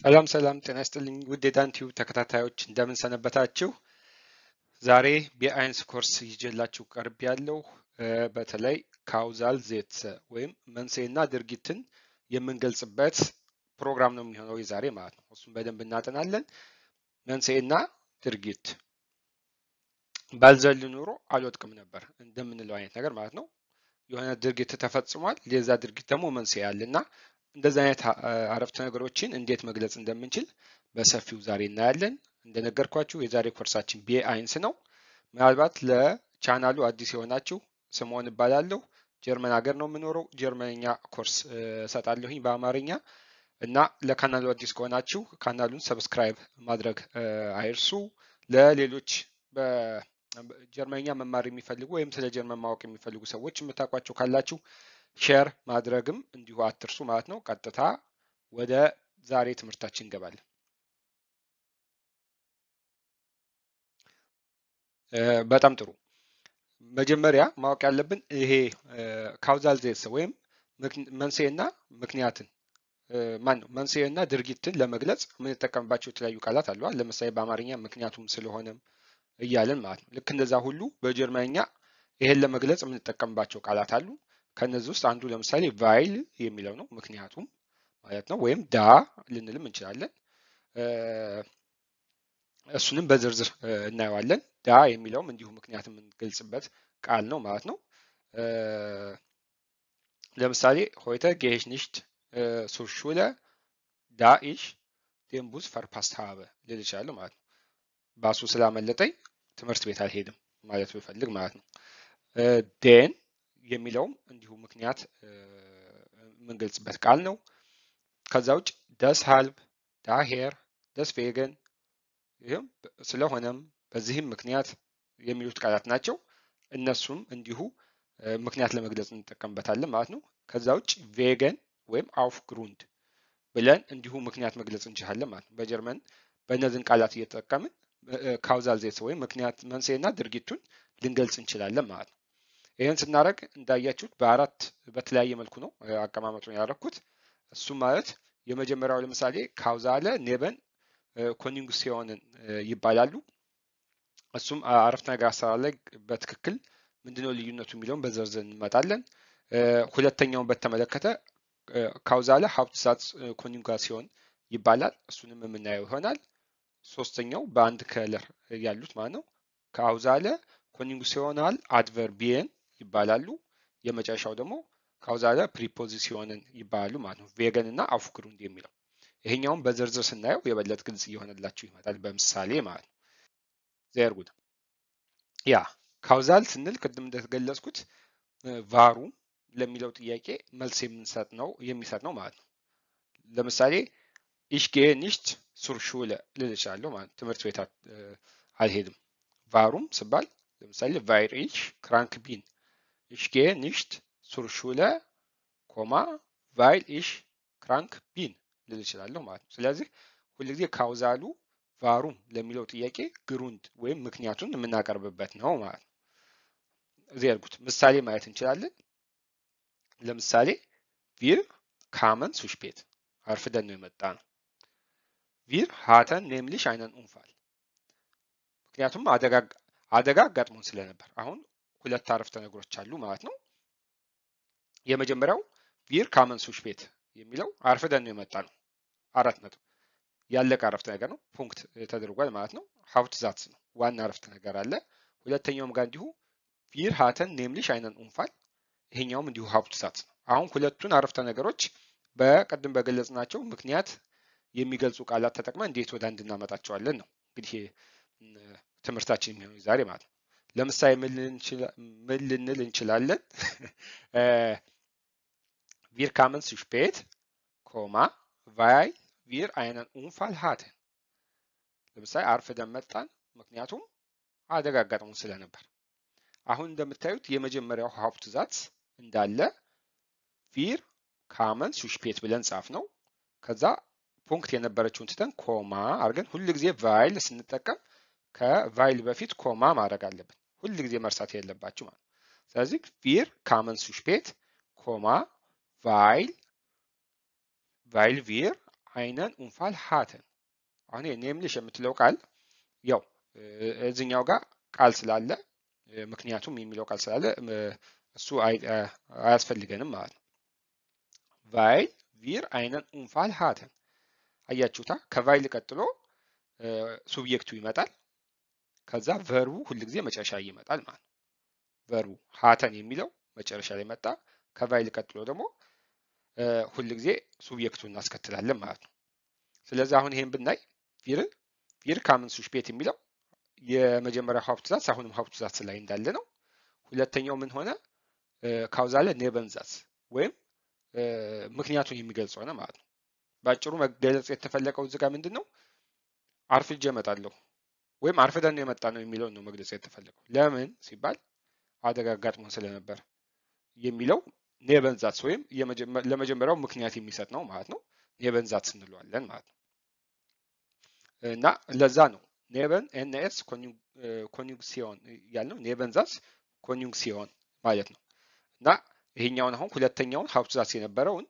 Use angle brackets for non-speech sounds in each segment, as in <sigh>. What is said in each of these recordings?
ሰላም ሰላም፣ ጤና ይስጥልኝ ውድ የዳንቲዩ ተከታታዮች እንደምን ሰነበታችሁ? ዛሬ ቢአይንስ ኮርስ ይዤላችሁ ቀርብ ያለው በተለይ ካውዛል ዜት ወይም መንስኤና ድርጊትን የምንገልጽበት ፕሮግራም ነው የሚሆነው የዛሬ ማለት ነው። እሱም በደንብ እናጠናለን። መንስኤና ድርጊት ባልዘል ኑሮ አልወድቅም ነበር እንደምንለው አይነት ነገር ማለት ነው። የሆነ ድርጊት ተፈጽሟል። የዛ ድርጊት ደግሞ መንስኤ አለ እንደዚህ አይነት አረፍተ ነገሮችን እንዴት መግለጽ እንደምንችል በሰፊው ዛሬ እናያለን። እንደነገርኳችሁ የዛሬ ኮርሳችን ቢኤ አይንስ ነው። ምናልባት ለቻናሉ አዲስ የሆናችሁ ስምኦን እባላለሁ። ጀርመን ሀገር ነው የምኖረው። ጀርመንኛ ኮርስ እሰጣለሁኝ በአማርኛ እና ለካናሉ አዲስ ከሆናችሁ ካናሉን ሰብስክራይብ ማድረግ አይርሱ። ለሌሎች በጀርመንኛ መማር የሚፈልጉ ወይም ስለ ጀርመን ማወቅ የሚፈልጉ ሰዎች የምታውቋቸው ካላችሁ ሼር ማድረግም እንዲሁ አትርሱ ማለት ነው። ቀጥታ ወደ ዛሬ ትምህርታችን እንገባለን። በጣም ጥሩ። መጀመሪያ ማወቅ ያለብን ይሄ ካውዛል ዜስ ወይም መንስኤና ምክንያትን ማን ነው መንስኤና ድርጊትን ለመግለጽ የምንጠቀምባቸው የተለያዩ ቃላት አለዋል። ለምሳሌ በአማርኛ ምክንያቱም ስለሆነም እያለን ማለት ነው። ልክ እንደዛ ሁሉ በጀርመንኛ ይሄን ለመግለጽ የምንጠቀምባቸው ቃላት አሉ። ከነዚህ ውስጥ አንዱ ለምሳሌ ቫይል የሚለው ነው ምክንያቱም ማለት ነው ወይም ዳ ልንልም እንችላለን እሱንም በዝርዝር እናየዋለን ዳ የሚለውም እንዲሁ ምክንያት የምንገልጽበት ቃል ነው ማለት ነው ለምሳሌ ሆይተ ጌሽ ንሽት ሱርሹለ ዳኢሽ ቴምቡዝ ፈርፓስት ሀበ ልል እችላለሁ ማለት ነው ባሱ ስላመለጠኝ ትምህርት ቤት አልሄድም ማለት ብፈልግ ማለት ነው ዴን የሚለውም እንዲሁ ምክንያት የምንገልጽበት ቃል ነው። ከዛ ውጭ ደስ ሀልብ ዳሄር ደስ ቬገን ይህም ስለሆነም በዚህም ምክንያት የሚሉት ቃላት ናቸው። እነሱም እንዲሁ ምክንያት ለመግለጽ እንጠቀምበታለን ማለት ነው። ከዛ ውጭ ቬገን ወይም አውፍ ግሩንድ ብለን እንዲሁ ምክንያት መግለጽ እንችላለን ማለት ነው። በጀርመን በእነዚህን ቃላት እየተጠቀምን ካውዛል ዜት ወይም ምክንያት መንስኤና ድርጊቱን ልንገልጽ እንችላለን ማለት ነው። ይህን ስናደርግ እንዳያችሁት በአራት በተለያየ መልኩ ነው አቀማመጡን ያደረግኩት። እሱም ማለት የመጀመሪያው ለምሳሌ ካውዛለ ኔበን ኮኒንጉሲዮንን ይባላሉ። እሱም አረፍተ ነገር አሰራር ላይ በትክክል ምንድነው ልዩነቱ የሚለውን በዝርዝር እንመጣለን። ሁለተኛውን በተመለከተ ካውዛለ ሀብትሳት ሲሆን ይባላል። እሱንም የምናየው ይሆናል። ሶስተኛው በአንድ ከለር ያሉት ማለት ነው ካውዛለ ኮኒንጉሲዮናል አድቨርቢየን ይባላሉ። የመጨረሻው ደግሞ ካውዛለ ፕሪፖዚሲዮንን ይባላሉ ማለት ነው። ቬገን እና አፍግሩንድ የሚለው ይሄኛውን በዝርዝር ስናየው የበለጠ ግልጽ እየሆነላችሁ ይመጣል በምሳሌ ማለት ነው። ዜር ጉድ ያ ካውዛል ስንል ቅድም እንደተገለጽኩት ቫሩ ለሚለው ጥያቄ መልስ የምንሰጥ ነው የሚሰጥ ነው ማለት ነው። ለምሳሌ ኢሽ ጌሄ ኒሽት ሱር ሹለ ልል እችላለሁ ማለት ነው። ትምህርት ቤት አልሄድም። ቫሩም ስባል ለምሳሌ ቫይር ኢሽ ክራንክ ቢን Ich gehe nicht zur Schule, weil ich krank bin ልል እችላለሁ ማለት ነው። ስለዚህ ሁልጊዜ ካውዛሉ ቫሩም ለሚለው ጥያቄ ግሩንድ ወይም ምክንያቱን የምናቀርብበት ነው ማለት ነው። እዚህ ያልኩት ምሳሌ ማየት እንችላለን። ለምሳሌ ቪር ካመን ሱሽፔት አርፍደን ነው የመጣ ነው። ቪር ሀተን ኔምሊሽ አይነን ኡንፋል ምክንያቱም አደጋ አጋጥሞን ስለነበር አሁን ሁለት አረፍተ ነገሮች አሉ ማለት ነው። የመጀመሪያው ቪር ካመን ሱሽ ቤት የሚለው አርፍደን ነው የመጣ ነው። አራት ነጥብ ያለቀ አረፍተ ነገር ነው። ፑንክት ተደርጓል ማለት ነው። ሀውት ዛትስ ነው ዋና አረፍተ ነገር አለ። ሁለተኛውም ጋር እንዲሁ ቪር ሀተን ኔምሊሽ አይነን ኡንፋል፣ ይሄኛውም እንዲሁ ሀውት ዛትስ ነው። አሁን ሁለቱን አረፍተ ነገሮች በቅድም በገለጽናቸው ምክንያት የሚገልጹ ቃላት ተጠቅመን እንዴት ወደ አንድ እናመጣቸዋለን ነው እንግዲህ ትምህርታችን የሚሆኑ ዛሬ ማለት ነው። ለምሳሌ ምን ልንል እንችላለን? <laughs> ቪር ካመን ሱሽፔት ኮማ ቫይ ቪር አይነን ኡንፋል ሀተን። ለምሳሌ አርፍደን መጣን፣ ምክንያቱም አደጋ አጋጥሞን ስለነበር። አሁን እንደምታዩት የመጀመሪያው ሀብትዛት እንዳለ ቪር ካመን ሱሽፔት ብለን ጻፍ ነው። ከዛ ፑንክት የነበረችውን ትተን ኮማ አድርገን ጊዜ ቫይል ስንጠቀም ከቫይል በፊት ኮማ ማድረግ አለብን። ሁል ጊዜ መርሳት የለባችሁ ማለት ነው። ስለዚህ ቪር ካመን ሱሽ ቤት ኮማ ቫይል ቫይል ቪር አይነን ኡንፋል ሃተን። አሁን ኔምሊሽ የምትለው ቃል ያው እዚኛው ጋር ቃል ስላለ ምክንያቱም የሚለው ቃል ስላለ እሱ አያስፈልገንም ማለት ነው። ቫይል ቪር አይነን ኡንፋል ሃተን። አያችሁታ ከቫይል ቀጥሎ ሱብጀክቱ ይመጣል። ከዛ ቨርቡ ሁልጊዜ መጨረሻ ላይ ይመጣል ማለት ነው። ቨርቡ ሀተን የሚለው መጨረሻ ላይ መጣ። ከቫይል ቀጥሎ ደግሞ ሁልጊዜ ሱብየክቱን እናስከትላለን ማለት ነው። ስለዚህ አሁን ይሄን ብናይ ቪር ቪር ካምን ቤት የሚለው የመጀመሪያው ሀብትዛት አሁንም ዛስ ላይ እንዳለ ነው። ሁለተኛው ምን ሆነ? ካውዛለ ዛስ ወይም ምክንያቱን የሚገልጽ ሆነ ማለት ነው። በአጭሩ መገለጽ የተፈለገው እዚህ ጋር ምንድን ነው? አርፍጄ እመጣለሁ ወይም አርፍደን የመጣ ነው የሚለውን ነው መግለጽ የተፈለገው። ለምን ሲባል አደጋ አጋጥሞን ስለነበር የሚለው ኔበንዛትስ ወይም ለመጀመሪያው ምክንያት የሚሰጥ ነው ማለት ነው። ኔበንዛትስ እንለዋለን ማለት ነው። እና ለዛ ነው ኔበን ኤንኤስ ኮንዩንክሲዮን ያልነው ኔበንዛትስ ኮንዩንክሲዮን ማለት ነው። እና ይሄኛውን አሁን ሁለተኛውን ሀብትዛትስ የነበረውን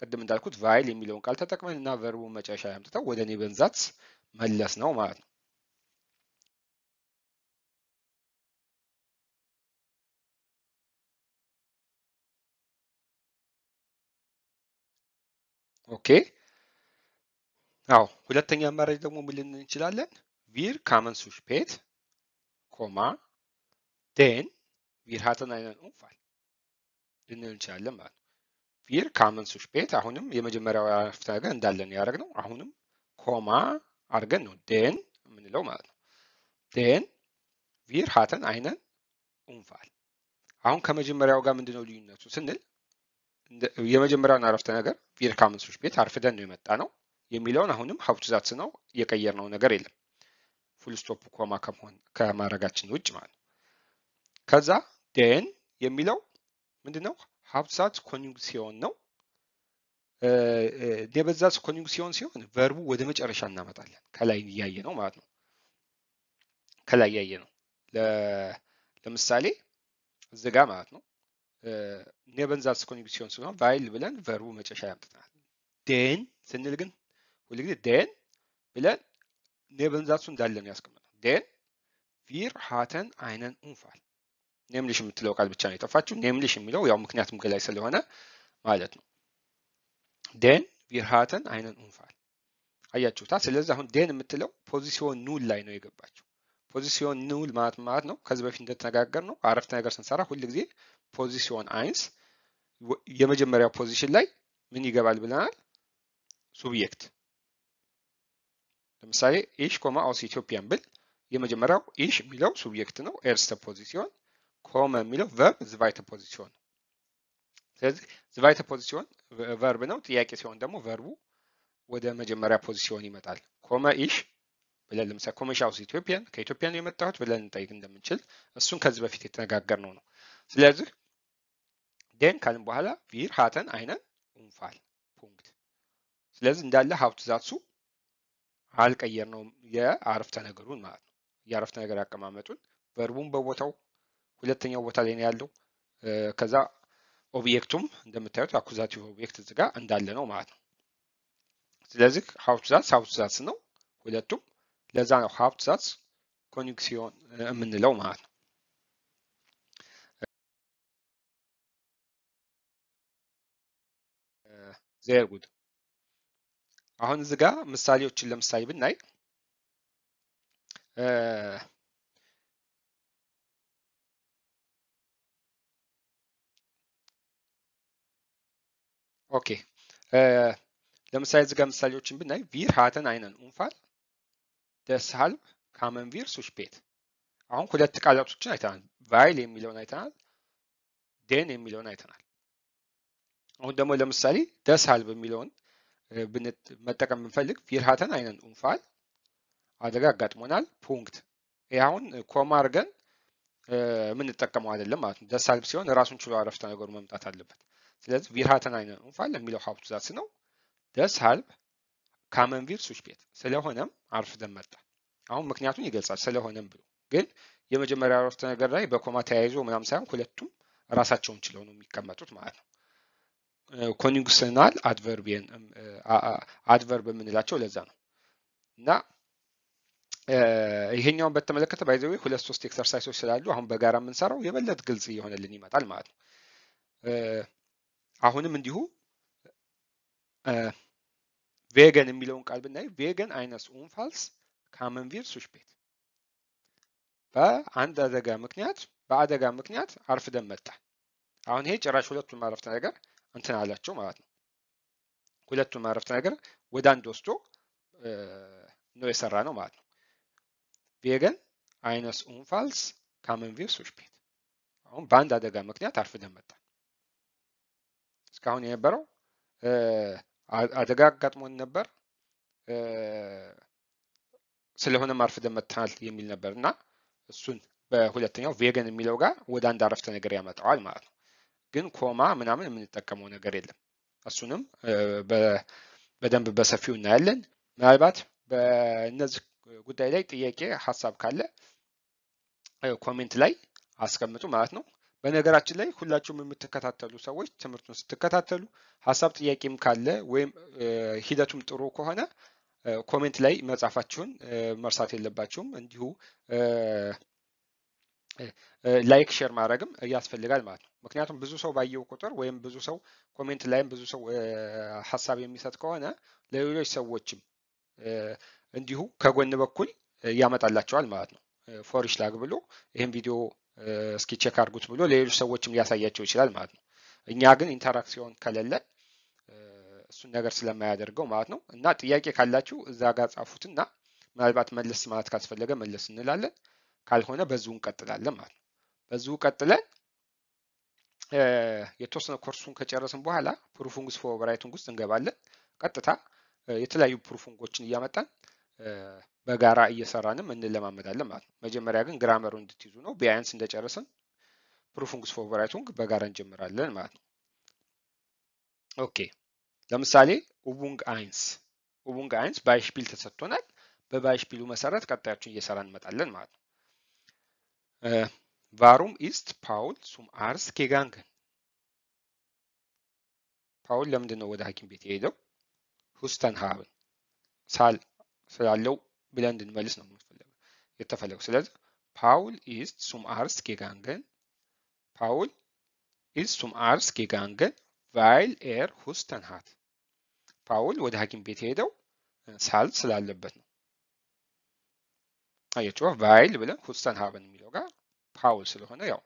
ቅድም እንዳልኩት ቫይል የሚለውን ቃል ተጠቅመን እና ቨርቡን መጨረሻ ያምጥተው ወደ ኔበንዛትስ መለስ ነው ማለት ነው። ኦኬ አዎ ሁለተኛ አማራጭ ደግሞ ምን ልንል እንችላለን? ቪር ካመን ሱሽ ፔት ኮማ ዴን ቪር ሀተን አይነን ኡንፋል ልንል እንችላለን ማለት ነው። ቪር ካመን ሱሽ ፔት አሁንም የመጀመሪያው አረፍተ ነገር እንዳለን ያደረግ ነው። አሁንም ኮማ አድርገን ነው ዴን የምንለው ማለት ነው። ዴን ቪር ሀተን አይነን ኡንፋል። አሁን ከመጀመሪያው ጋር ምንድነው ልዩነቱ ስንል የመጀመሪያውን አረፍተ ነገር ቪርካምንሶች ቤት አርፍደን ነው የመጣ ነው የሚለውን አሁንም ሀብቱዛት ነው ነው ነገር የለም። ፉልስቶፕ ኮማ ከመሆን ከማድረጋችን ውጭ ማለት ነው። ከዛ ደን የሚለው ምንድነው? ሀብቱዛት ኮንዩንክሲዮን ነው። ደበዛት ኮንዩንክሲዮን ሲሆን ቨርቡ ወደ መጨረሻ እናመጣለን። ከላይ እያየ ነው ማለት ነው። ከላይ እያየ ነው። ለምሳሌ እዚጋ ማለት ነው ኔበንዛልስ ኮንጁንክሲዮን ሲሆን ቫይል ብለን ቨርቡ መጨረሻ ያምጥናል። ዴን ስንል ግን ሁልጊዜ ዴን ብለን እንዳለ እንዳለን ያስቀምጠው። ዴን ቪር ሃተን አይነን ኡንፋል ኔምሊሽ የምትለው ቃል ብቻ ነው የጠፋችው። ኔምሊሽ የሚለው ያው ምክንያቱም ገላይ ስለሆነ ማለት ነው። ዴን ቪር ሃተን አይነን ኡንፋል አያችሁታ። ስለዚህ አሁን ዴን የምትለው ፖዚሲዮን ኑል ላይ ነው የገባችው። ፖዚሲዮን ኑል ማለት ማለት ነው ከዚህ በፊት እንደተነጋገር ነው አረፍተ ነገር ስንሰራ ሁልጊዜ ፖዚሽን አይንስ የመጀመሪያው ፖዚሽን ላይ ምን ይገባል ብለናል? ሱብየክት ለምሳሌ ኢሽ ኮማ አውስ ኢትዮጵያን ብል የመጀመሪያው ኢሽ የሚለው ሱብየክት ነው፣ ኤርስተ ፖዚሲዮን። ኮመ የሚለው ቨርብ ዝቫይተ ፖዚሲዮን ነው። ስለዚህ ዝቫይተ ፖዚሲዮን ቨርብ ነው። ጥያቄ ሲሆን ደግሞ ቨርቡ ወደ መጀመሪያ ፖዚሲዮን ይመጣል። ኮመ ኢሽ ብለን ለምሳሌ ኮመሽ አውስ ኢትዮጵያን ከኢትዮጵያ ነው የመጣሁት ብለን እንጠይቅ እንደምንችል እሱን ከዚህ በፊት የተነጋገርነው ነው። ስለዚህ ደን ካልን በኋላ ቪር ሀተን አይነን ኡንፋል ፑንክት። ስለዚህ እንዳለ ሀብት ዛትሱ አልቀየር ነው የአረፍተ ነገሩን ማለት ነው። የአረፍተ ነገር አቀማመጡን ቨርቡን በቦታው ሁለተኛው ቦታ ላይ ነው ያለው። ከዛ ኦብጀክቱም እንደምታዩት አኩዛቲቭ ኦብጀክት እዚህ ጋር እንዳለ ነው ማለት ነው። ስለዚህ ሀብት ዛትስ ሀብት ዛትስ ነው ሁለቱም። ለዛ ነው ሀብት ዛትስ ኮንዩክሲዮን የምንለው ማለት ነው። ዜር ጉድ። አሁን እዚህ ጋር ምሳሌዎችን ለምሳሌ ብናይ ኦኬ ለምሳሌ እዚህ ጋር ምሳሌዎችን ብናይ ቪር ሀተን አይነን ኡንፋል ደስሃልብ ካመን ቪር ሱሽ ቤት። አሁን ሁለት ቃላቶችን አይተናል። ቫይል የሚለውን አይተናል። ዴን የሚለውን አይተናል። አሁን ደግሞ ለምሳሌ ደሳል በሚለውን መጠቀም ብንፈልግ ፊርሃተን አይነን ኡንፋል አደጋ አጋጥሞናል ፑንክት ይህ አሁን ኮማ አድርገን የምንጠቀመው አይደለም ማለት ነው። ደሳል ሲሆን ራሱን ችሎ አረፍተ ነገሩ መምጣት አለበት። ስለዚህ ቪርሃተን አይነን ኡንፋል የሚለው ሀብቱ ዛት ነው። ደስሃልብ ካመንቪር ሱች ቤት ስለሆነም አርፍደን መጣ። አሁን ምክንያቱን ይገልጻል ስለሆነም ብሎ ግን የመጀመሪያ አረፍተ ነገር ላይ በኮማ ተያይዞ ምናምን ሳይሆን ሁለቱም ራሳቸውን ችለው ነው የሚቀመጡት ማለት ነው። ኮኒንግሰናል አድቨርብ የምንላቸው ለዛ ነው እና ይሄኛውን በተመለከተ ባይዘዌ ሁለት ሶስት ኤክሰርሳይሶች ስላሉ አሁን በጋራ የምንሰራው የበለጥ ግልጽ እየሆነልን ይመጣል ማለት ነው። አሁንም እንዲሁ ቬገን የሚለውን ቃል ብናይ ቬገን አይነስ ኡንፋልስ ካመንቪር ሱሽ ቤት በአንድ አደጋ ምክንያት በአደጋ ምክንያት አርፍደን መጣ። አሁን ይሄ ጭራሽ ሁለቱን ማረፍተ ነገር እንትን አላቸው ማለት ነው። ሁለቱን አረፍተ ነገር ወደ አንድ ወስዶ ነው የሰራ ነው ማለት ነው። ቬገን አይነስ ኡንፋልስ ካመን ቪር ሱሽ ቤት አሁን በአንድ አደጋ ምክንያት አርፍደን መጣን። እስካሁን የነበረው አደጋ አጋጥሞን ነበር ስለሆነም አርፍደን መጥተናል የሚል ነበር እና እሱን በሁለተኛው ቬገን የሚለው ጋር ወደ አንድ አረፍተ ነገር ያመጣዋል ማለት ነው። ግን ኮማ ምናምን የምንጠቀመው ነገር የለም። እሱንም በደንብ በሰፊው እናያለን። ምናልባት በእነዚህ ጉዳይ ላይ ጥያቄ ሀሳብ ካለ ኮሜንት ላይ አስቀምጡ ማለት ነው። በነገራችን ላይ ሁላችሁም የምትከታተሉ ሰዎች ትምህርቱን ስትከታተሉ ሀሳብ ጥያቄም ካለ ወይም ሂደቱም ጥሩ ከሆነ ኮሜንት ላይ መጻፋችሁን መርሳት የለባችሁም። እንዲሁ ላይክ ሼር ማድረግም ያስፈልጋል ማለት ነው። ምክንያቱም ብዙ ሰው ባየው ቁጥር ወይም ብዙ ሰው ኮሜንት ላይም ብዙ ሰው ሀሳብ የሚሰጥ ከሆነ ለሌሎች ሰዎችም እንዲሁ ከጎን በኩል ያመጣላቸዋል ማለት ነው። ፎሪሽ ላግ ብሎ ይህም ቪዲዮ እስኪ ቼክ አድርጉት ብሎ ለሌሎች ሰዎችም ሊያሳያቸው ይችላል ማለት ነው። እኛ ግን ኢንተራክሲዮን ከሌለን እሱን ነገር ስለማያደርገው ማለት ነው። እና ጥያቄ ካላችሁ እዛ ጋር ጻፉትና ምናልባት መለስ ማለት ካስፈለገ መለስ እንላለን። ካልሆነ በዚሁ እንቀጥላለን ማለት ነው። በዚሁ ቀጥለን የተወሰነ ኮርሱን ከጨረስን በኋላ ፕሩፉንግስ ፎር ራይቲንግ ውስጥ እንገባለን። ቀጥታ የተለያዩ ፕሩፉንጎችን እያመጣን በጋራ እየሰራንም እንለማመዳለን ማለት ነው። መጀመሪያ ግን ግራመሩ እንድትይዙ ነው። ቢያንስ እንደጨረስን ፕሩፉንግስ ፎር ራይቲንግ በጋራ እንጀምራለን ማለት ነው። ኦኬ ለምሳሌ ኡቡንግ አይንስ ኡቡንግ አይንስ ባይሽፒል ተሰጥቶናል። በባይሽፒሉ መሰረት ቀጣዮችን እየሰራ እንመጣለን ማለት ነው። Äh, warum ist Paul zum Arzt gegangen? ፓውል ለምንድን ነው ወደ ሐኪም ቤት የሄደው? ሁስተን ሀብን ሳል ስላለው ብለን እንድንመልስ ነው የምንፈልገው የተፈለገው። ስለዚህ ፓውል ኢዝ ሱም አርስ ጌጋንገን ፓውል ኢዝ ሱም አርስ ጌጋንገን ቫይል ኤር ሁስተን ሀት ፓውል ወደ ሐኪም ቤት የሄደው ሳል ስላለበት ነው። አያችሁ ቫይል ብለን ሁስተን ሀብን የሚለው ጋር ሀውል ስለሆነ ያው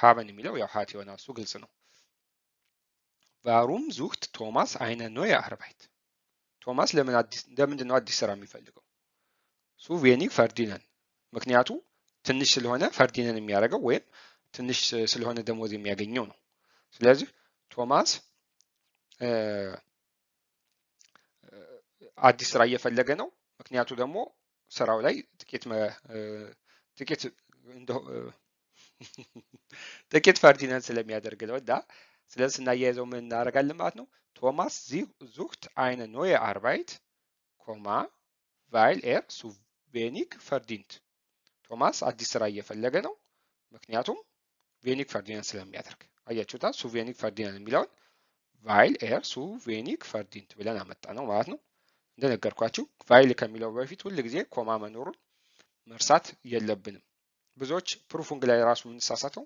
ሀበን የሚለው ያው ሀት የሆነ እሱ ግልጽ ነው። ቫሩም ዙህት ቶማስ አይነ ኖየ አርባይት ቶማስ ለምንድን ነው አዲስ ስራ የሚፈልገው? ሱ ቬኒግ ፈርዲነን ምክንያቱ ትንሽ ስለሆነ ፈርዲነን የሚያደርገው ወይም ትንሽ ስለሆነ ደሞዝ የሚያገኘው ነው። ስለዚህ ቶማስ አዲስ ስራ እየፈለገ ነው። ምክንያቱ ደግሞ ስራው ላይ ጥቂት ጥቂት ጥቂት ስለሚያደርግ ነው እና ስለዚህ ስናያይዘው ምን እናደርጋለን ማለት ነው። ቶማስ ዙክት አይነ ኖየ አርባይት ኮማ ቫይል ኤር ሱቬኒክ ፈርዲንት። ቶማስ አዲስ ስራ እየፈለገ ነው፣ ምክንያቱም ቬኒክ ፈርዲናንድ ስለሚያደርግ። አያችሁታ ሱቬኒክ ፈርዲናንድ የሚለውን ቫይል ኤር ሱቬኒክ ፈርዲንት ብለን አመጣ ነው ማለት ነው። እንደነገርኳችሁ ቫይል ከሚለው በፊት ሁል ጊዜ ኮማ መኖሩን መርሳት የለብንም። ብዙዎች ፕሩፉንግ ላይ ራሱ የምንሳሳተው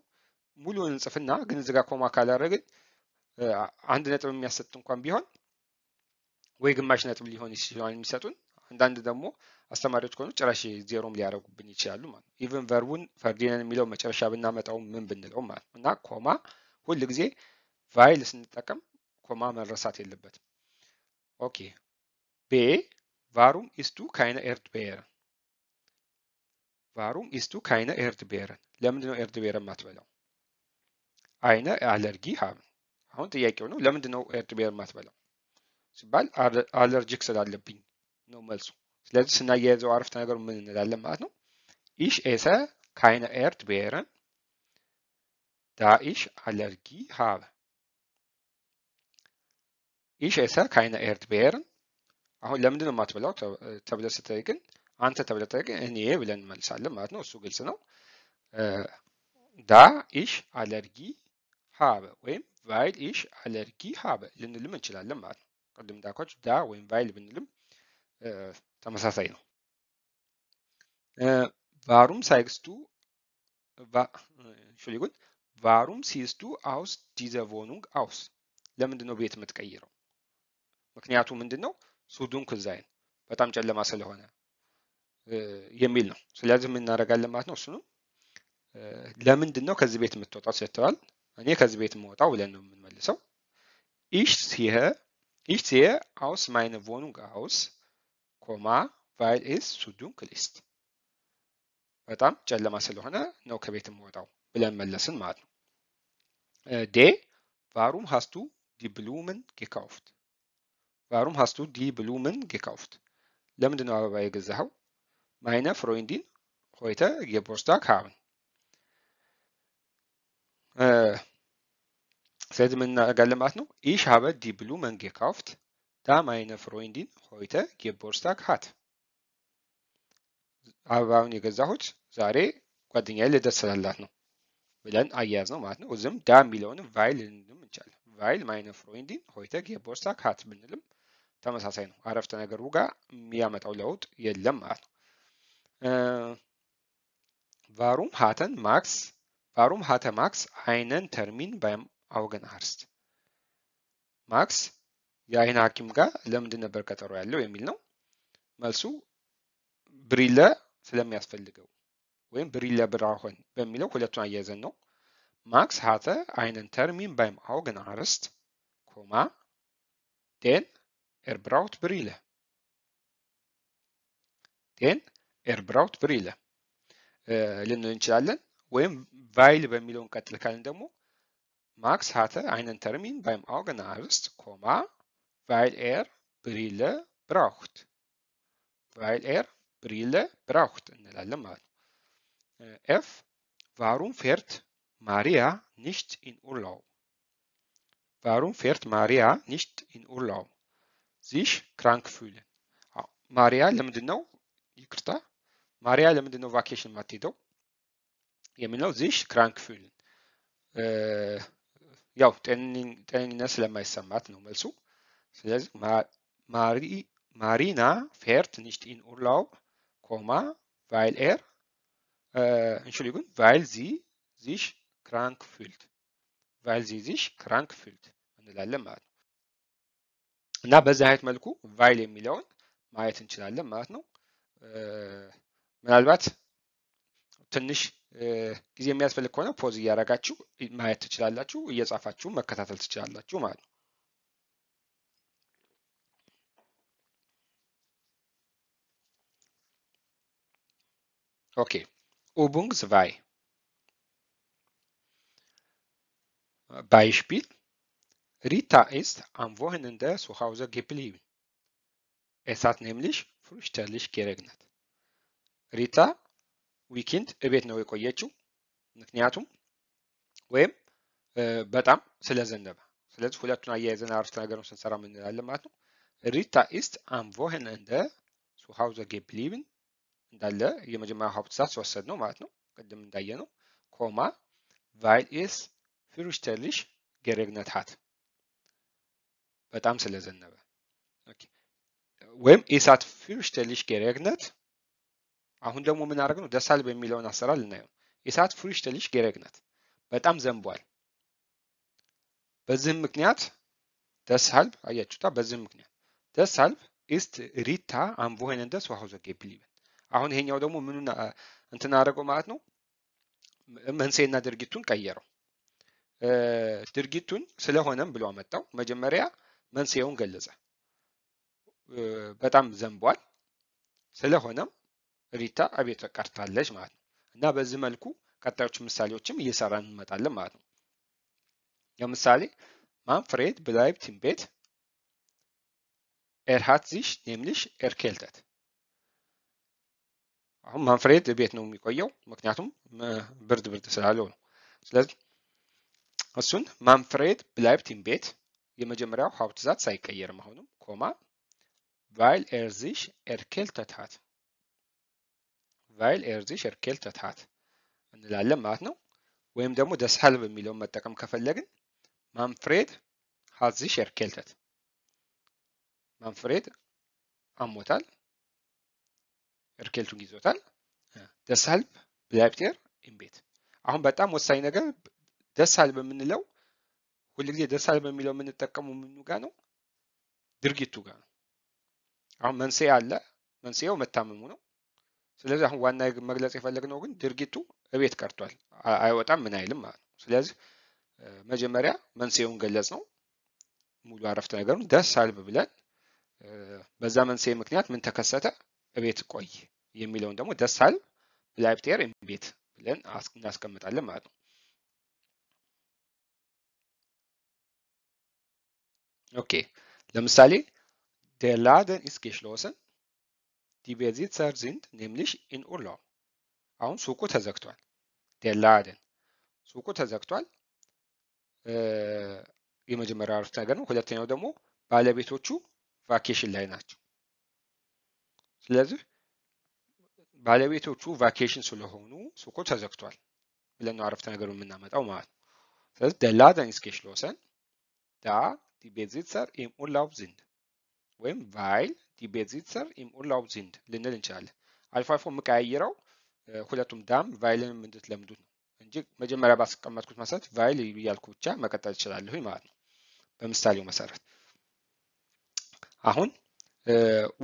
ሙሉውን እንጽፍና ግን እዚጋ ኮማ ካላደረግን አንድ ነጥብ የሚያሰጥ እንኳን ቢሆን ወይ ግማሽ ነጥብ ሊሆን ይችላል የሚሰጡን። አንዳንድ ደግሞ አስተማሪዎች ከሆኑ ጭራሽ ዜሮም ሊያደርጉብን ይችላሉ ማለት ነው። ኢቨን ቨርቡን ፈርዲነን የሚለው መጨረሻ ብናመጣው ምን ብንለው ማለት ነው እና ኮማ ሁል ጊዜ ቫይል ስንጠቀም ኮማ መረሳት የለበትም። ኦኬ ቤ ቫሩም ኢስቱ ካይነ ኤርት ቤየር Warum isst du keine Erdbeeren? ለምንድነው ኤርድቤር የማትበላው? አይነ አለርጊ ሀብ አሁን ጥያቄው ነው ለምንድነው ኤርድቤር የማትበላው ሲባል አለርጂክ ስላለብኝ ነው መልሱ። ስለዚህ ስናያይዘው አረፍተ ነገሩ ምን እንላለን ማለት ነው? ኢሽ ኤሰ ካይነ ኤርት ቤረን ዳ ኢሽ አለርጊ ሀብ ኢሽ ኤሰ ካይነ ኤርት ቤረን አሁን ለምንድነው የማትበላው ተብለ ስትጠይቅን አንተ ተብለህ እኔ ብለን እንመልሳለን ማለት ነው። እሱ ግልጽ ነው። ዳ ኢሽ አለርጊ ሀበ ወይም ቫይል ኢሽ አለርጊ ሀበ ልንልም እንችላለን ማለት ነው። ቅድም እንዳልኳችሁ ዳ ወይም ቫይል ብንልም ተመሳሳይ ነው። ቫሩም ሳይግስቱ ሽሊጉን ቫሩም ሲስቱ አውስ ዲዘቮኑንግ አውስ ለምንድን ነው ቤት የምትቀይረው? ምክንያቱ ምንድን ነው? ሱዱን ክዛይን በጣም ጨለማ ስለሆነ የሚል ነው። ስለዚህ ምን እናደርጋለን ማለት ነው እሱንም ለምንድን ነው ከዚህ ቤት የምትወጣው ስትባል እኔ ከዚህ ቤት የምወጣው ብለን ነው የምንመልሰው። ኢሽ ሲሄ አውስ ማይነ ቮኑንግ አውስ ኮማ ቫይል ኢስ ሱዱንክ ሊስት በጣም ጨለማ ስለሆነ ነው ከቤት የምወጣው ብለን መለስን ማለት ነው። ዴ ቫሩም ሀስቱ ዲ ብሉምን ጌካውፍት ቫሩም ሀስቱ ዲ ብሉምን ጌካውፍት ለምንድን ነው አበባ የገዛኸው? meiner Freundin heute Geburtstag haben. Äh, seht man Gallematno? Ich habe die Blumen gekauft, da meine Freundin heute Geburtstag hat. አበባውን የገዛሁት ዛሬ ጓደኛዬ ልደት ስላላት ነው ብለን አያያዝ ነው ማለት ነው። እዚህም ዳ የሚለውንም ቫይል ልንም እንችላለን። ቫይል ማይነ ፍሮይንዲን ሆይተ ጌቦርሳ ካት ብንልም ተመሳሳይ ነው። አረፍተ ነገሩ ጋር የሚያመጣው ለውጥ የለም ማለት ነው። warum hatten Max, warum hatte Max einen Termin beim Augenarzt? ማክስ የአይን ሐኪም ጋር ለምንድን ነበር ቀጠሮ ያለው የሚል ነው መልሱ። ብሪለ ስለሚያስፈልገው ወይም ብሪለ ብራሆን በሚለው ሁለቱን አያይዘን ነው። ማክስ ሀተ አይንን ተርሚን ባይም አውግን አርስት ኮማ ዴን ኤርብራውት ብሪለ ዴን er braucht Brille. Eh, ልንል እንችላለን። ወይም weil bei እንቀጥል ካልን ደግሞ ማክስ hatte einen Termin beim Augenarzt, weil er Brille braucht. Weil er Brille braucht eh, F. warum fährt Maria nicht in Urlaub? Warum fährt Maria nicht in Urlaub? sich krank fühlen. ማሪያ ah, ለምንድን ነው ይቅርታ ማሪያ ለምንድን ነው ቫኬሽን የማትሄደው የሚለው ዚሽ ክራንክ ፊልን ያው ጤነኝነት ስለማይሰማት ነው መልሱ። ስለዚህ ማሪና ፌርት ኒሽት ኢን ኡርላው ኮማ ቫይል ኤር እንሹሊጉን ቫይል ዚ ዚሽ ክራንክ ፊልድ ቫይል ዚ ዚሽ ክራንክ ፊልድ እንላለን ማለት ነው። እና በዚህ አይነት መልኩ ቫይል የሚለውን ማየት እንችላለን ማለት ነው። ምናልባት ትንሽ ጊዜ የሚያስፈልግ ከሆነ ፖዝ እያደረጋችሁ ማየት ትችላላችሁ፣ እየጻፋችሁ መከታተል ትችላላችሁ ማለት ነው። ኦኬ ኡቡንግ ዝቫይ ባይሽፒል ሪታ ኢስት አምቮህን እንደ ሶሃውዘ ጌፕሊ ኤሳት ኔምሊሽ ፍሩሽተልሽ ኬረግነት ሪታ ዊኪንድ እቤት ነው የቆየችው፣ ምክንያቱም ወይም በጣም ስለዘነበ። ስለዚህ ሁለቱን አያይዘን አረፍተ ነገሩን ስንሰራ ምን እንላለን ማለት ነው? ሪታ ኢስት አም ቮሄን እንደ ሱሃውዘ ጌብሊብን እንዳለ የመጀመሪያ ሀብት ሰዓት ሲወሰድ ነው ማለት ነው። ቅድም እንዳየ ነው ኮማ ቫይል ኢስ ፊሩሽተልሽ ገሬግነት ሀት በጣም ስለዘነበ ወይም ኢሳት ፊሩሽተልሽ ገሬግነት አሁን ደግሞ የምናደርግ ነው ደሳል በሚለውን አሰራር ልናየው የሰዓት ፍሪሽትልሽ ጌረግነት በጣም ዘንቧል። በዚህም ምክንያት ደስሃልብ አያችሁታ። በዚህም ምክንያት ደስሃልብ ኢስት ሪታ አምቦ ሄነንደ ስዋሆዞ ጌብሊበን አሁን ይሄኛው ደግሞ ምኑን እንትን አደረገው ማለት ነው። መንስኤና ድርጊቱን ቀየረው። ድርጊቱን ስለሆነም ብሎ አመጣው። መጀመሪያ መንስኤውን ገለጸ። በጣም ዘንቧል ስለሆነም ሪታ እቤት ቀርታለች ማለት ነው። እና በዚህ መልኩ ቀጣዮች ምሳሌዎችም እየሰራን እንመጣለን ማለት ነው። ለምሳሌ ማንፍሬድ ብላይብ ቲምቤት ቤት ዚሽ ኔምሊሽ ኤርኬልተት። አሁን ማንፍሬድ ቤት ነው የሚቆየው ምክንያቱም ብርድ ብርድ ስላለው ነው። ስለዚህ እሱን ማንፍሬድ ብላይብ ቲምቤት የመጀመሪያው ሀው ትእዛዝ ሳይቀየርም አሁንም ኮማ ቫይል ኤርዚሽ ኤርኬልተት ቫይል ኤርዚሽ እርኬል ተትሃት እንላለን ማለት ነው። ወይም ደግሞ ደስሀልብ የሚለውን መጠቀም ከፈለግን ማንፍሬድ ሀዚሽ እርኬልተት ማንፍሬድ አሞታል፣ እርኬልቱን ይዞታል። ደስሀልብ ብላይብት ኢምቤት። አሁን በጣም ወሳኝ ነገር ደስሀልብ የምንለው ሁልጊዜ ደስሀልብ የሚለው የምንጠቀመው ምኑ ጋር ነው? ድርጊቱ ጋር ነው። አሁን መንስኤ አለ። መንስኤው መታመሙ ነው። ስለዚህ አሁን ዋና መግለጽ የፈለግነው ግን ድርጊቱ እቤት ቀርቷል፣ አይወጣም፣ ምን አይልም ማለት ነው። ስለዚህ መጀመሪያ መንስኤውን ገለጽ ነው ሙሉ አረፍተ ነገሩን ደስ አልብ ብለን በዛ መንስኤ ምክንያት ምን ተከሰተ እቤት ቆይ የሚለውን ደግሞ ደስ አልብ ብላይፕ ቤት ብለን እናስቀምጣለን ማለት ነው። ኦኬ ለምሳሌ ዴር ላደን die Besitzer sind nämlich in Urlaub። አሁን ሱቁ ተዘግቷል። ዴር ላደን ሱቁ ተዘግቷል። የመጀመሪያ አረፍተ ነገር ነው። ሁለተኛው ደግሞ ባለቤቶቹ ቫኬሽን ላይ ናቸው። ስለዚህ ባለቤቶቹ ቫኬሽን ስለሆኑ ሱቁ ተዘግቷል ብለን ነው አረፍተ ነገሩ የምናመጣው ማለት ነው። ስለዚህ ዴር ላደን ኢስ geschlossen da die Besitzer im Urlaub sind ወይም ቫይል ዲቤዚትሰር ኢም ኡላው ዚንድ ልንል እንችላለን። አልፎ አልፎ የምቀያይረው ሁለቱም ዳም ቫይልንም እንድትለምዱት ነው እንጂ መጀመሪያ ባስቀመጥኩት መሰረት ቫይል እያልኩ ብቻ መቀጠል እችላለሁ ማለት ነው በምሳሌው መሰረት። አሁን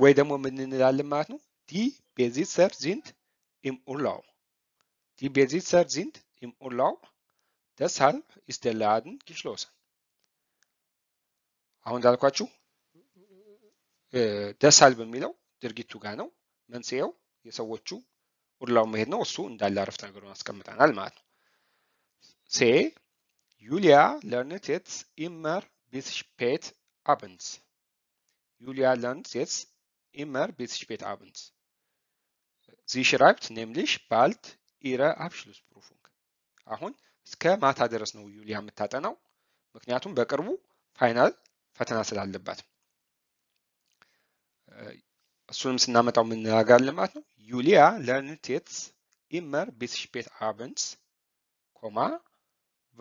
ወይ ደግሞ ምን እንላለን ማለት ነው ዲ ቤዚትሰር ዚንድ ኢም ኡላው ዲ ቤዚትሰር ዚንድ ኢም ኡላው ደስሀል ኢስተላድን ጊሽሎሰን አሁን እንዳልኳችሁ ደሳል በሚለው ድርጊቱ ጋር ነው። መንስኤው የሰዎቹ ኡርላው መሄድ ነው። እሱ እንዳለ አረፍተ ነገሩን አስቀምጠናል ማለት ነው። ሴ ዩሊያ ለርንት የትስ ኢመር ቢስ ስፔት አብንስ ዩሊያ ለርንት የትስ ኢመር ቢስ ስፔት አብንስ ዚ ኔምሊሽ ባልት ኢረ አብሽሉስ ፕሩፉንግ አሁን እስከ ማታ ድረስ ነው ዩሊያ የምታጠናው፣ ምክንያቱም በቅርቡ ፋይናል ፈተና ስላለባት እሱንም ስናመጣው የምንነጋገራለን ማለት ነው። ዩሊያ ለርንቴትስ ኢመር ቤትሽቤት አብንስ ኮማ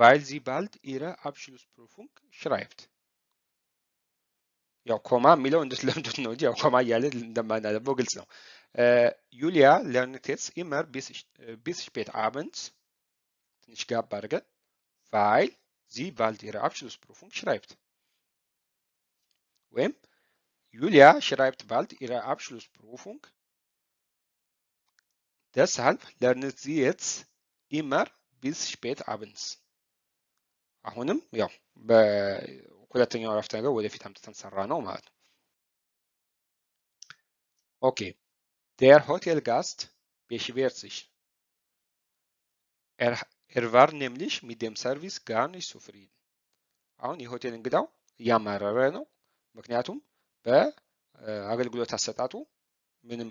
ቫይል ዚ ባልድ ኢረ አብሽሉስ ፕሩፉንግ ሽራይፍት ያው ኮማ የሚለው እንድትለምዱት ነው እንጂ ያው ኮማ እያለ እንደማናነበው ግልጽ ነው። ዩሊያ ለርንቴትስ ኢመር ቤትሽቤት አብንስ ትንሽ ጋብ አድርገን ቫይል ዚ ባልድ ኢረ አብሽሉስ ፕሩፉንግ ሽራይፍት ወይም Julia schreibt bald ihre Abschlussprüfung. Deshalb lernt sie jetzt immer bis spät abends. አሁንም ያው በሁለተኛው አረፍተ ነገር ወደፊት አምጥተን ሰራ ነው ማለት ነው። ኦኬ ዴር ሆቴል ጋስት beschwert sich. Er, er war nämlich mit dem Service gar nicht zufrieden. አሁን የሆቴል እንግዳው እያማረረ ነው፣ ምክንያቱም በአገልግሎት አሰጣጡ ምንም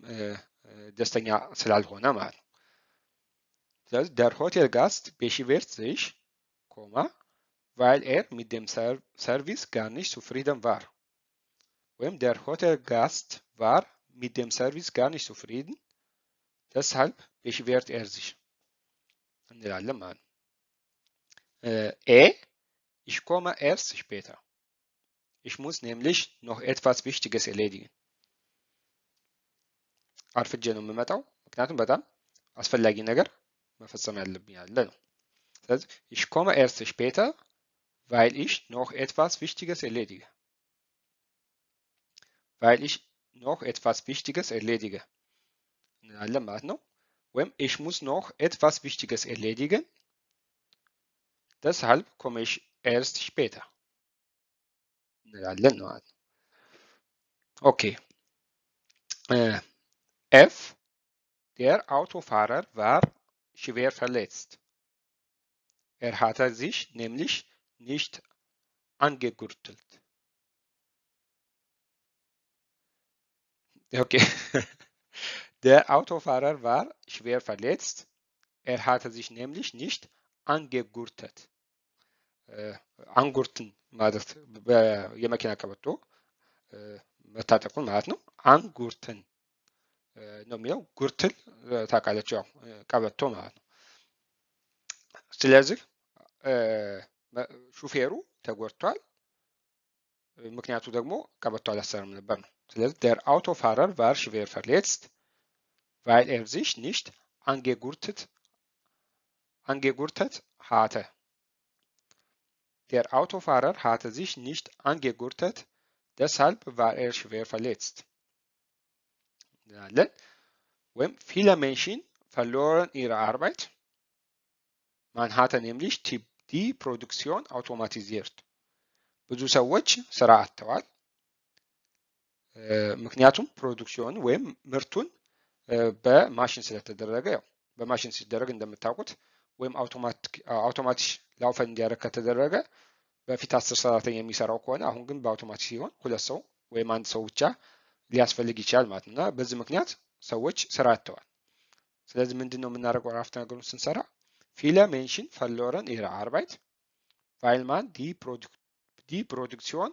ደስተኛ ስላልሆነ ማለት ነው። ስለዚህ ደር ሆቴል ጋስት ቤሽቬርት ዘይሽ ኮማ ቫይል ኤር ሚድ ዴም ሰርቪስ ጋርኒሽ ሱ ፍሪደም ቫር ወይም ደር ሆቴል ጋስት ቫር ሚድ ዴም ሰርቪስ ጋርኒሽ ሱ ፍሪድን ደስሀልብ ቤሽቬርት ኤር ዚሽ እንላለን ማለት ነው። ኤ ich komme erst später. Ich muss nämlich noch etwas Wichtiges erledigen. عارف الجنوم متاو مكناتهم بدأ أسفلاجي نجر ما فصلنا Ich komme erst später, weil ich noch etwas Wichtiges erledige. Weil ich noch etwas Wichtiges erledige. Ich muss noch etwas Wichtiges erledigen. Deshalb komme ich erst später. لانه عاد اوكي äh, F der Autofahrer war schwer verletzt er hatte sich nämlich nicht angegürtelt okay <laughs> der Autofahrer war schwer verletzt er hatte sich nämlich nicht angegürtet አንጉርትን ማለት የመኪና ቀበቶ መታጠቁን ማለት ነው። አንጉርትን ነው የሚለው። ጉርትል ታውቃለች፣ ያው ቀበቶ ማለት ነው። ስለዚህ ሹፌሩ ተጎድቷል፣ ምክንያቱ ደግሞ ቀበቶ አላሰረም ነበር ነው። ስለዚህ ደር አውቶ ፋረር ቫር ሽቬር ፈርሌትስት ቫይል ኤርዚሽ ኒሽት አንጌ ጉርትት አንጌ ጉርተት ሀተ Der Autofahrer hatte sich nicht angegurtet, deshalb war er schwer verletzt. wenn viele Menschen verloren ihre Arbeit. Man hatte nämlich die Produktion automatisiert. ብዙ ሰዎች ስራ አጥተዋል። ምክንያቱም ፕሮዱክሽን ወይም ምርቱን በማሽን ስለተደረገ ያው በማሽን ሲደረግ እንደምታውቁት ወይም አውቶማቲክ ላውፈር እንዲያደርግ ከተደረገ በፊት አስር ሰራተኛ የሚሰራው ከሆነ አሁን ግን በአውቶማቲክ ሲሆን ሁለት ሰው ወይም አንድ ሰው ብቻ ሊያስፈልግ ይችላል ማለት ነው እና በዚህ ምክንያት ሰዎች ስራ አጥተዋል። ስለዚህ ምንድን ነው የምናደርገው? አረፍተ ነገሩን ስንሰራ ፊለ ሜንሽን ፈሎረን ኢራ አርባይት ቫይልማን ዲ ፕሮዱክሲዮን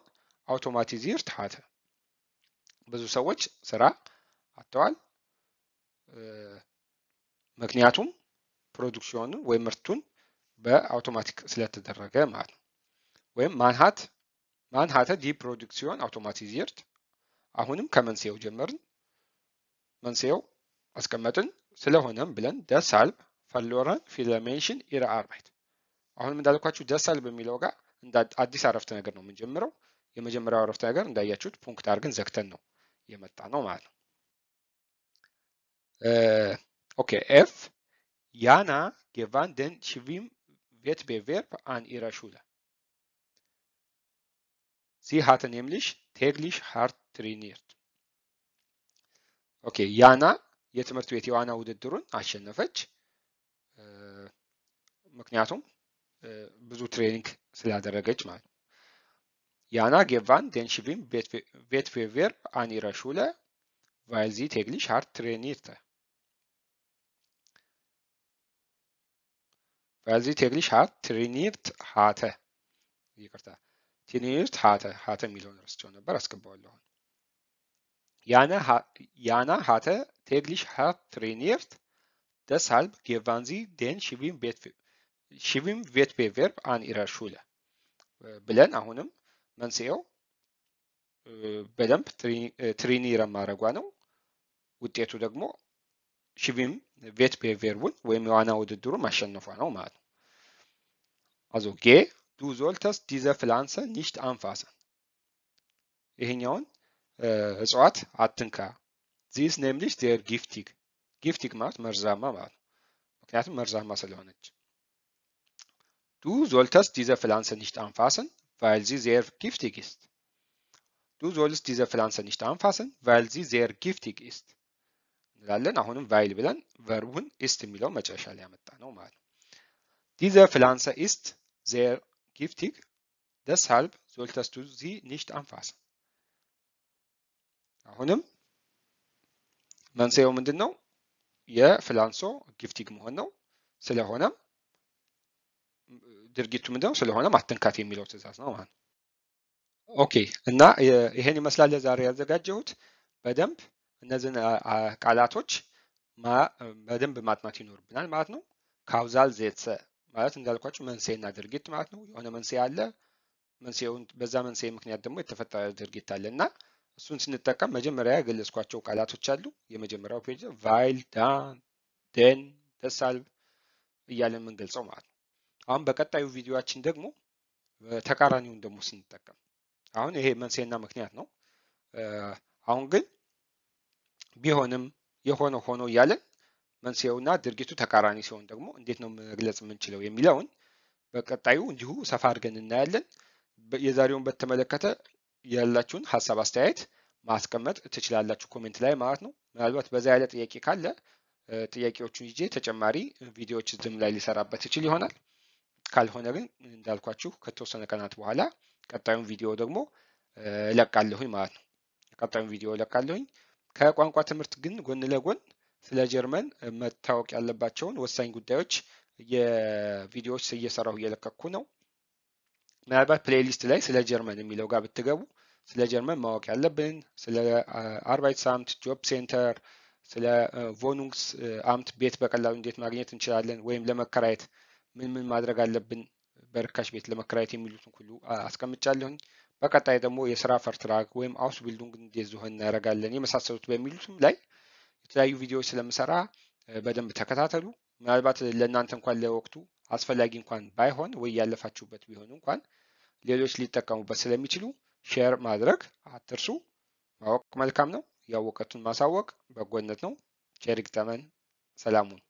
አውቶማቲዚር ሀተ ብዙ ሰዎች ስራ አጥተዋል። ምክንያቱም ፕሮዱክሲዮኑ ወይም ምርቱን በአውቶማቲክ ስለተደረገ ማለት ነው። ወይም ማንሃት ማንሃተ ዲ ፕሮጀክሲዮን አውቶማቲዝርት አሁንም ከመንስኤው ጀመርን፣ መንስኤው አስቀመጥን። ስለሆነም ብለን ደሳልብ ፈሎረን ፊለሜንሽን ኢረ አርባይት አሁንም እንዳልኳችሁ ደሳልብ የሚለው ጋር አዲስ አረፍተ ነገር ነው የምንጀምረው። የመጀመሪያው አረፍተ ነገር እንዳያችሁት ፑንክት አድርገን ዘግተን ነው የመጣ ነው ማለት ነው። ኦኬ ኤፍ ያና ጌቫን ደን ሽቪም het Bewerb an ihrer Schule. Sie hat nämlich täglich hart trainiert. ኦኬ ያና የትምህርት ቤት የዋና ውድድሩን አሸነፈች። ምክንያቱም ብዙ ትሬኒንግ Training, ማለት ነው። Jana gewann den Schwimmwettbewerb an ihrer Schule, weil sie täglich hart trainierte. በዚህ ቴግሊሽ ሀት ትሪኒርት ሀተ ይቅርታ፣ ትሪኒርት ሀተ ሀተ የሚለውን ረስቸው ነበር አስገባዋለሁ። ያና ሀተ ቴግሊሽ ሀት ትሪኒርት ደሳልብ ጌቫንዚ ዴን ሽቪም ቬት ቬርብ አን ኢረር ብለን አሁንም መንስኤው በደንብ ትሪኒረ ማድረጓ ነው። ውጤቱ ደግሞ 70 vet pervervul ወይም የዋና ውድድሩን ማሸነፏ ነው ማለት ነው። Also geh, du solltest diese Pflanze nicht anfassen. ይሄኛውን እጽዋት አትንካ። Sie ist nämlich sehr giftig. Giftig ማለት መርዛማ ማለት ነው። ምክንያቱም መርዛማ ስለሆነች። Du solltest diese Pflanze nicht anfassen, weil sie sehr giftig ist. Du solltest diese Pflanze nicht anfassen, weil sie sehr giftig ist. እንላለን። አሁንም ቫይል ብለን ቨርቡን ኢስት የሚለው መጨረሻ ላይ ያመጣ ነው ማለት ነው። ዲዘ ፍላንሰ ኢስት ዜር ጊፍቲግ ደስሃልብ ሀልብ ሶልተስቱ ዚ ኒሽት አንፋስ። አሁንም መንስኤው ምንድን ነው? የፍላንሶ ጊፍቲግ መሆን ነው። ስለሆነም ድርጊቱ ምንድን ነው? ስለሆነም አትንካት የሚለው ትዕዛዝ ነው ማለት ነው። ኦኬ እና ይሄን ይመስላል ለዛሬ ያዘጋጀሁት በደንብ እነዚህን ቃላቶች በደንብ ማጥናት ይኖርብናል ማለት ነው። ካውዛል ዜትሰ ማለት እንዳልኳቸው መንስኤና ድርጊት ማለት ነው። የሆነ መንስኤ አለ፣ መንስኤውን በዛ መንስኤ ምክንያት ደግሞ የተፈጠረ ድርጊት አለ እና እሱን ስንጠቀም መጀመሪያ የገለጽኳቸው ቃላቶች አሉ። የመጀመሪያው ፔጅ ቫይል፣ ዳን፣ ደን፣ ደሳል እያለን የምንገልጸው ማለት ነው። አሁን በቀጣዩ ቪዲዮችን ደግሞ ተቃራኒውን ደግሞ ስንጠቀም አሁን ይሄ መንስኤና ምክንያት ነው። አሁን ግን ቢሆንም የሆነ ሆኖ እያለን መንስኤውና ድርጊቱ ተቃራኒ ሲሆን ደግሞ እንዴት ነው መግለጽ የምንችለው የሚለውን በቀጣዩ እንዲሁ ሰፋ አድርገን እናያለን። የዛሬውን በተመለከተ ያላችሁን ሀሳብ አስተያየት ማስቀመጥ ትችላላችሁ ኮሜንት ላይ ማለት ነው። ምናልባት በዛ ያለ ጥያቄ ካለ ጥያቄዎቹን ይዤ ተጨማሪ ቪዲዮዎች ዝም ላይ ሊሰራበት ይችል ይሆናል። ካልሆነ ግን እንዳልኳችሁ ከተወሰነ ቀናት በኋላ ቀጣዩን ቪዲዮ ደግሞ እለቃለሁኝ ማለት ነው። ቀጣዩን ቪዲዮ እለቃለሁኝ። ከቋንቋ ትምህርት ግን ጎን ለጎን ስለ ጀርመን መታወቅ ያለባቸውን ወሳኝ ጉዳዮች የቪዲዮዎች እየሰራሁ እየለቀኩ ነው። ምናልባት ፕሌይሊስት ላይ ስለ ጀርመን የሚለው ጋር ብትገቡ ስለ ጀርመን ማወቅ ያለብን ስለ አርባይትሳምት ጆብ ሴንተር፣ ስለ ቮኑንግስ አምት ቤት በቀላሉ እንዴት ማግኘት እንችላለን፣ ወይም ለመከራየት ምን ምን ማድረግ አለብን በርካሽ ቤት ለመከራየት የሚሉትን ሁሉ አስቀምጫለሁኝ። በቀጣይ ደግሞ የስራ ፈርትራክ ወይም አውስ ቢልዱንግ እንዴት ዝሆን እናደርጋለን የመሳሰሉት በሚሉትም ላይ የተለያዩ ቪዲዮዎች ስለምሰራ በደንብ ተከታተሉ። ምናልባት ለእናንተ እንኳን ለወቅቱ አስፈላጊ እንኳን ባይሆን ወይ ያለፋችሁበት ቢሆን እንኳን ሌሎች ሊጠቀሙበት ስለሚችሉ ሼር ማድረግ አትርሱ። ማወቅ መልካም ነው። ያወቀቱን ማሳወቅ በጎነት ነው። ቸር ይግጠመን። ሰላሙን